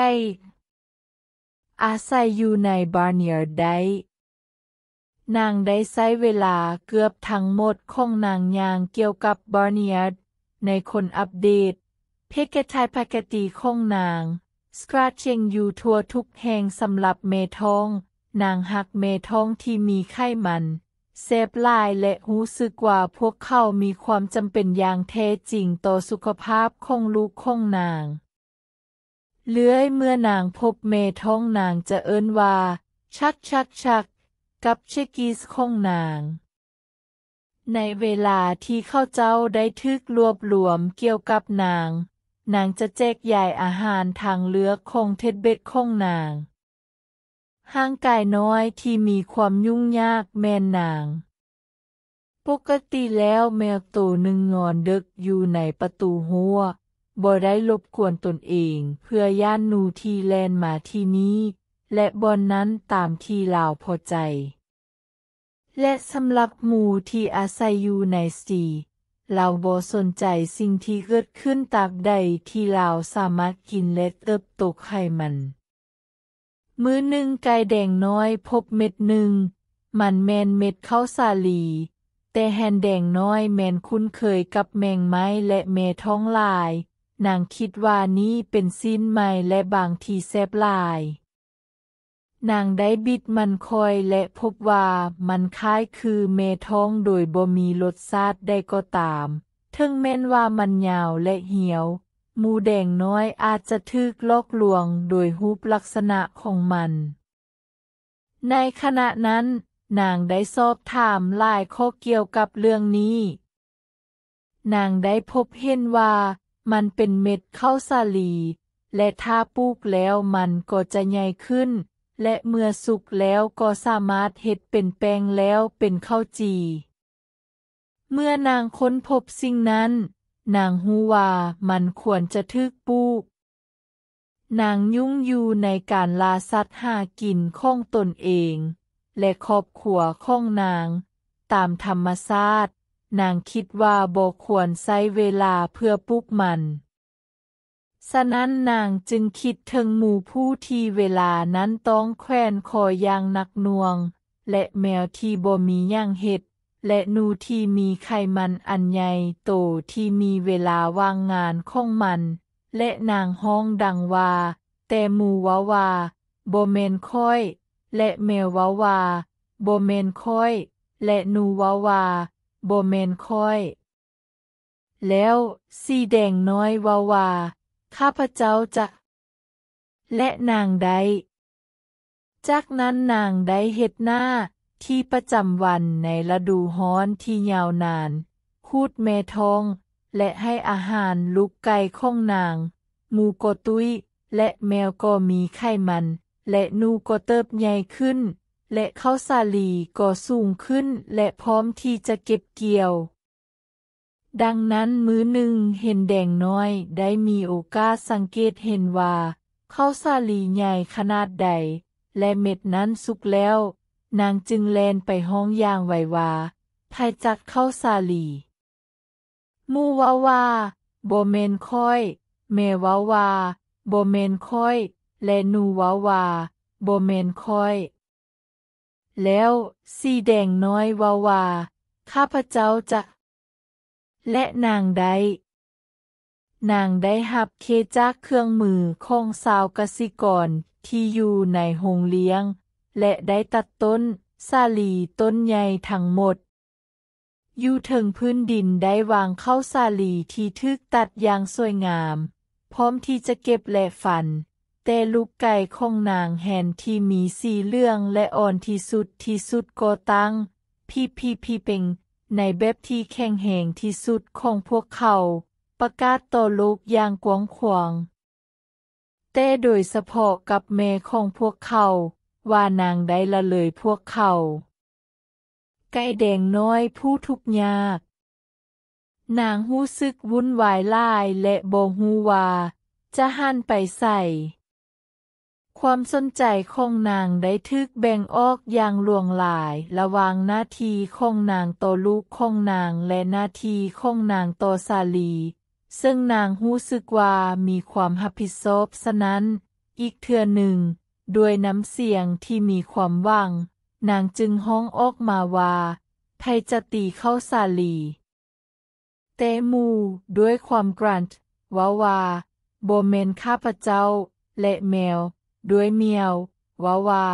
กล้อาศัยอยู่ในบาร์เนียร์ได้ นางได้ใช้เวลาเกือบทั้งหมดของนางยางเกี่ยวกับบาร์เนียร์ในคนอัปเดต เพกเกทายกตีของนางสคราเชงอยู่ทั่วทุกแห่งสำหรับเมทอง นางหักเมทองที่มีไข้มันเซฟลายและหู้สึกว่าพวกเขามีความจำเป็นอย่างแท้จริงต่อสุขภาพของลูกของนางเลื้อยเมื่อนางพบเมท้องนางจะเอิ้นว่า ชักชักชักกับเชกีสคงนาง ในเวลาที่เข้าเจ้าได้ทึกรวบรวมเกี่ยวกับนาง นางจะแจกใหญ่อาหารทางเลือกคงเท็ดเบ็ดคงนางห้างกายน้อยที่มีความยุ่งยากแม่นาง ปกติแล้วแมวตัวหนึ่งนอนดึกอยู่ในประตูหัวบ่ได้ลบกวนตนเอง เพื่อย่านนูทีแลนมาที่นี้ และบอนนั้นตามที่ลาวพอใจ และสำหรับหมู่ที่อาศัยอยู่ในสีเราบ่สนใจสิ่งที่เกิดขึ้นตากใดที่ลาาสามารถกินและเติบโตไขมัน มือหนึ่งไก่แดงน้อยพบเม็ดหนึ่ง มันแมนเม็ดข้าวสาลี แต่แฮนแดงน้อยแมนคุ้นเคยกับแมงไม้และเมท้องลายนางคิดว่านี่เป็นสิ้นหม่และบางทีแซบลาย นางได้บิดมันคอยและพบว่ามันคล้ายคือเมท้องโดยบ่มีรสชาติได้ก็ตามถึงแม้นว่ามันยาวและเหี่ยวมูแดงน้อยอาจจะทึกลอกลวงโดยรูปลักษณะของมัน ในขณะนั้น นางได้สอบถามหลายข้อเกี่ยวกับเรื่องนี้ นางได้พบเห็นว่ามันเป็นเม็ดข้าวสาลี และถ้าปลูกแล้วมันก็จะใหญ่ขึ้น และเมื่อสุกแล้วก็สามารถเห็ดเป็นแปลงแล้วเป็นข้าวจี เมื่อนางค้นพบสิ่งนั้น นางฮูวามันควรจะทึกปูก นางยุ่งอยู่ในการลาสัตว์หากินของตนเอง และครอบครัวของนาง ตามธรรมชาตินางคิดว่าโบควรใช้เวลาเพื่อปุ๊กมันฉะนั้นนางจึงคิดถึงหมู่ผู้ที่เวลานั้นต้องแคว้นคออย่างหนักหน่วง และแมวที่บ่มีย่างเห็ด และนูที่มีไขมันอันใหญ่โตที่มีเวลาว่างงานของมัน และนางห้องดังว่าแต่หมู่วาวาบ่แม่นค่อย และแมววาวาบ่แม่นค่อย และนูวาวาบเแมนคอย แล้วสีแดงน้อยวาวาข้าพเจ้าจะ และนางได้ จากนั้นนางได้เห็ดหน้าที่ประจำวันในฤดูฮ้อนที่ยาวนานคูดเมทอง และให้อาหารลูกไก่ข้องนาง มูโกตุยและแมวก็มีไข้มัน และนูก็เติบใหญ่ขึ้นและข้าวสาลีก็สูงขึ้นและพร้อมที่จะเก็บเกี่ยว ดังนั้นมื้อหนึ่งเห็นแดงน้อยได้มีโอกาสสังเกตเห็นว่าข้าวสาลีใหญ่ขนาดใด และเม็ดนั้นสุกแล้ว นางจึงแลนไปห้องอย่างไววาภายจากข้าวสาลี มูวาวาโบเมนค่อยเมวาวาโบเมนค่อยและนูวาวาโบเมนค่อยแล้วสีแดงน้อยวาวา ข้าพเจ้าจะ และนางได้นางได้หับเคจากเครื่องมือของสาวกสิกรที่อยู่ในหงเลี้ยง และได้ตัดต้นซาลีต้นใหญ่ทั้งหมด อยู่ถึงพื้นดินได้วางเข้าซาลีที่ทึกตัดอย่างสวยงาม พร้อมที่จะเก็บและฝันเตลูกไก่ของนางแหนที่มีสีเหลืองและอ่อนที่สุดที่สุดก็ตั้งพี่พี่พี่เป็งในแบบที่แข็งแหงที่สุดของพวกเขาประกาศต่อลูกอย่างกวงขวางแต่โดยเฉพาะกับเม่ของพวกเขาว่านางได้ละเลยพวกเขาไก่แดงน้อยผู้ทุกยาก นางหู้ซึกวุ่นวายล่ายและโบหูวาจะหันไปใส่ความสนใจคงนางได้ทึกแบ่งออกอย่างลวงหลายระวางหน้าทีคงนางโตลูกคงนางและหน้าทีคงนางโตซาลี ซึ่งนางหู้สึกว่ามีความฮับผิดซบสนั้นอีกเทื่อหนึ่ง ด้วยน้ำเสียงที่มีความว่างนางจึงห้องออกมาว่าไทยจะตีเข้าซาลี เตมู ด้วยความกรันต์ว่าวาโบเมนข้าพเจ้า และแมวด้วยเมียววาวา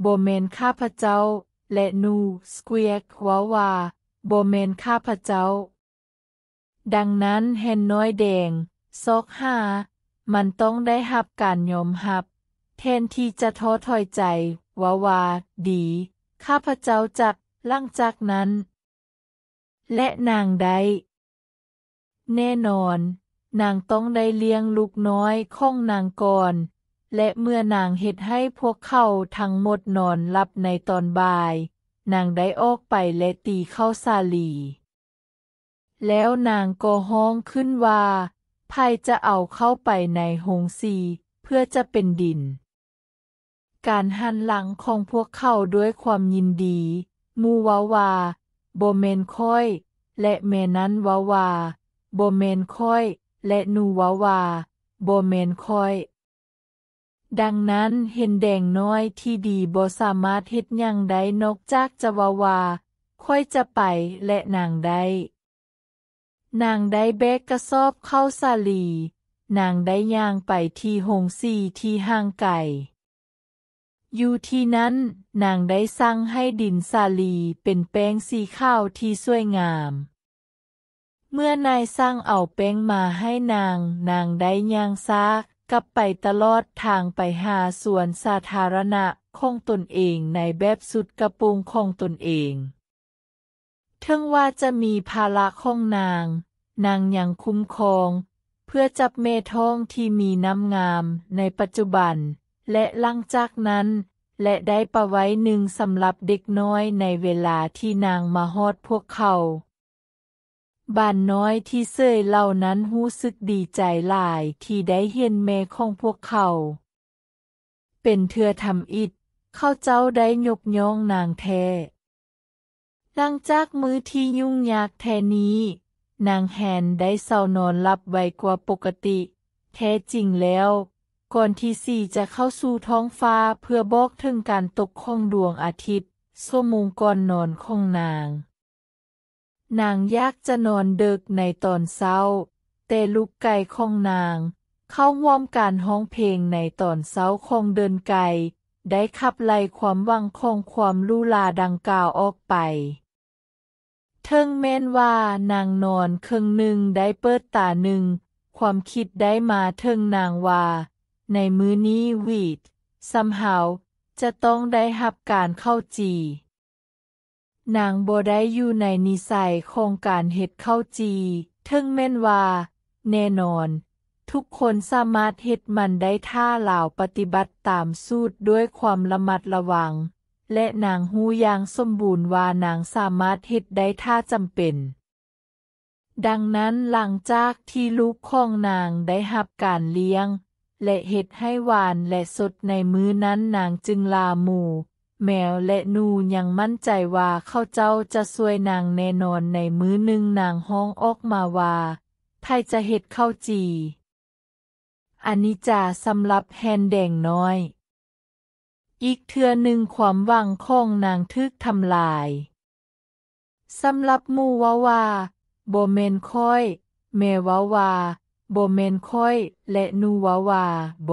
โบเมนข้าพเจ้า และนูสเวียกวาวา โบเมนข้าพเจ้า ดังนั้นเห็นน้อยแดง ซอกห้ามันต้องได้หับการยอมหับแทนที่จะท้อถอยใจวาวา ดีข้าพเจ้าจักล่างจากนั้น และนางได้แน่นอน นางต้องได้เลี้ยงลูกน้อยของนางก่อนและเมื่อนางเหตุให้พวกเขาทั้งหมดนอนหลับในตอนบ่าย นางได้ออกไปและตีเข้าซาลี แล้วนางก็ห้องขึ้นว่าภายจะเอาเข้าไปในหงสีเพื่อจะเป็นดิน การหันหลังของพวกเขาด้วยความยินดี มูวาวา โบเมนค่อย และเมนันวาวาโบเมนค่อย และนูวาวา โบเมนค่อยดังนั้นเห็นแดงน้อยที่ดีบ่สามารถเฮ็ดยังได้นกจากจะว่าว่าค่อยจะไปและนางได้ นางได้แบกกระสอบเข้าสาลี นางได้ย่างไปที่หงสีที่ห่างไก่ อยู่ที่นั้น นางได้สร้างให้ดินสาลีเป็นแป้งสีข้าวที่สวยงาม เมื่อนายสร้างเอาแป้งมาให้นาง นางได้ย่างซากกับไปตลอดทางไปหาสวนสาธารณะของตนเองในแบบสุดกระปุงของตนเองถิงว่าจะมีภาระของนาง นางยังคุ้มครอง เพื่อจับเมท้องที่มีน้ำงามในปัจจุบัน และหลังจากนั้น และได้ประไว้หนึ่งสำหรับเด็กน้อยในเวลาที่นางมาฮอดพวกเขาบ้านน้อยที่เซยเหล่านั้นหู้สึกดีใจหลายที่ได้เห็นแม่ของพวกเขา เป็นเธือทำอิดเข้าเจ้าได้ยกย่องนางแท้หลังจากมือที่ยุ่งยากแทนี้ นางแฮนได้เศร้านอนหลับไวกว่าปกติ แท้จริงแล้ว ก่อนที่สี่จะเข้าสู่ท้องฟ้าเพื่อบอกถึงการตกของดวงอาทิตย์ชั่วโมงก่อนนอนของนางนางยากจะนอนดึกในตอนเช้าแต่ลูกไก่ของนาง เข้าวอมการห้องเพลงในตอนเช้าของเดินไก่ได้ขับไล่ความวังคงความลู่ลาดังกล่าวออกไปเทิงแม่นว่านางนอนครึ่งหนึ่งได้เปิดตาหนึ่ง ความคิดได้มาเทิงนางว่าในมื้อนี้วีดสัมฮาจะต้องได้หับการเข้าจีนางบได้อยู่ในนิสัยโครงการเห็ดข้าวจีทึ่งแม่นว่า แน่นอน ทุกคนสามารถเห็ดมันได้ท่าเหล่าปฏิบัติตามสูตรด้วยความระมัดระวัง และนางหูยางสมบูรณ์ว่านางสามารถเห็ดได้ท่าจำเป็น ดังนั้นหลังจากที่ลูกของนางได้หับการเลี้ยง และเห็ดให้หวานและสดในมื้อนั้นนางจึงลาหมู่แมวและนูยังมั่นใจว่าเขาเจ้าจะซวยนางแน่นอนในมื้อหนึ่งนางห้องออกมาว่าไทยจะเห็ดข้าจีอันนี้จะสำหรับแฮนแดงน้อย อีกเทือหนึ่งความววังคองนางทึกทำลายสำหรับมูวาวาโบเมนค่อยเมวาวาโบเมนค่อย และนูวาวาโบ